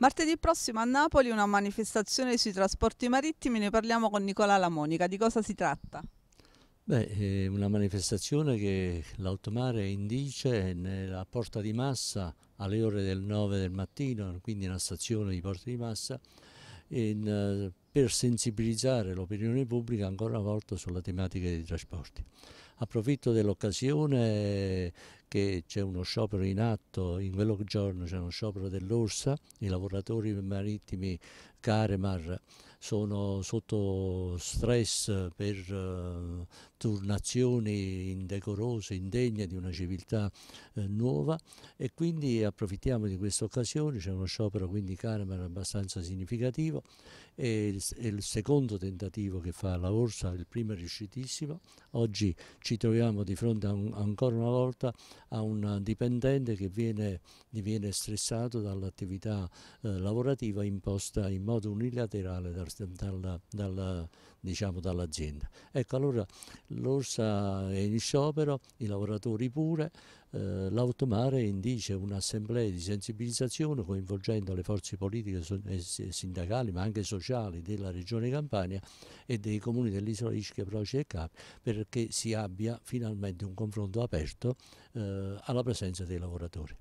Martedì prossimo a Napoli una manifestazione sui trasporti marittimi, ne parliamo con Nicola Lamonica. Di cosa si tratta? Beh, è eh, una manifestazione che l'Altomare indice nella porta di massa alle ore del 9 del mattino, quindi una stazione di porta di massa, in, eh, per sensibilizzare l'opinione pubblica ancora una volta sulla tematica dei trasporti. Approfitto dell'occasione che c'è uno sciopero in atto, in quello giorno c'è uno sciopero dell'Orsa, i lavoratori marittimi Caremar sono sotto stress per uh, turnazioni indecorose, indegne di una civiltà uh, nuova e quindi approfittiamo di questa occasione, c'è uno sciopero quindi Caremar abbastanza significativo e il, è il secondo tentativo che fa la Orsa, il primo è riuscitissimo, oggi ci troviamo di fronte un, ancora una volta a un dipendente che viene, diviene stressato dall'attività eh, lavorativa imposta in modo unilaterale dal, dalla, dalla, diciamo, dall'azienda. Ecco allora l'Orsa è in sciopero, i lavoratori pure, eh, l'Automare indice un'assemblea di sensibilizzazione coinvolgendo le forze politiche e eh, sindacali ma anche sociali della regione Campania e dei comuni dell'isola Ischia, Proce e Capi perché si abbia finalmente un confronto aperto eh, alla presenza dei lavoratori.